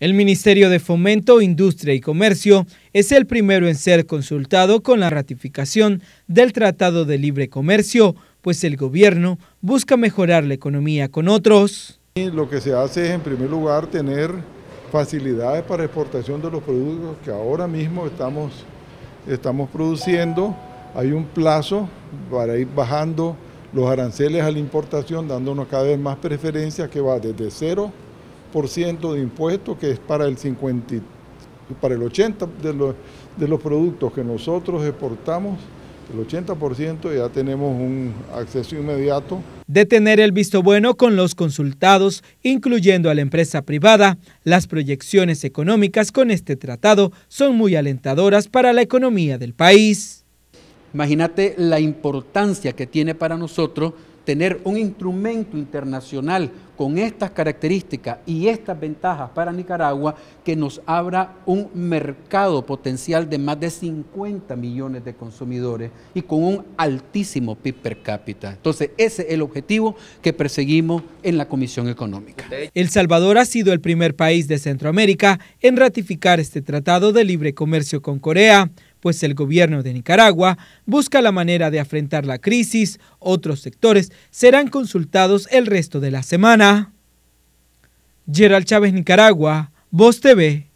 El Ministerio de Fomento, Industria y Comercio es el primero en ser consultado con la ratificación del Tratado de Libre Comercio, pues el gobierno busca mejorar la economía con otros. Lo que se hace es, en primer lugar, tener facilidades para exportación de los productos que ahora mismo estamos, estamos produciendo. Hay un plazo para ir bajando los aranceles a la importación, dándonos cada vez más preferencias que va desde cero de impuestos, que es para el 50, para el 80 de los, de los productos que nosotros exportamos, el 80% ya tenemos un acceso inmediato. De tener el visto bueno con los consultados, incluyendo a la empresa privada, las proyecciones económicas con este tratado son muy alentadoras para la economía del país. Imagínate la importancia que tiene para nosotros tener un instrumento internacional con estas características y estas ventajas para Nicaragua que nos abra un mercado potencial de más de 50 millones de consumidores y con un altísimo PIB per cápita. Entonces, ese es el objetivo que perseguimos en la Comisión Económica. El Salvador ha sido el primer país de Centroamérica en ratificar este tratado de libre comercio con Corea pues el gobierno de Nicaragua busca la manera de afrontar la crisis. Otros sectores serán consultados el resto de la semana. Gerald Chávez, Nicaragua, Voz TV.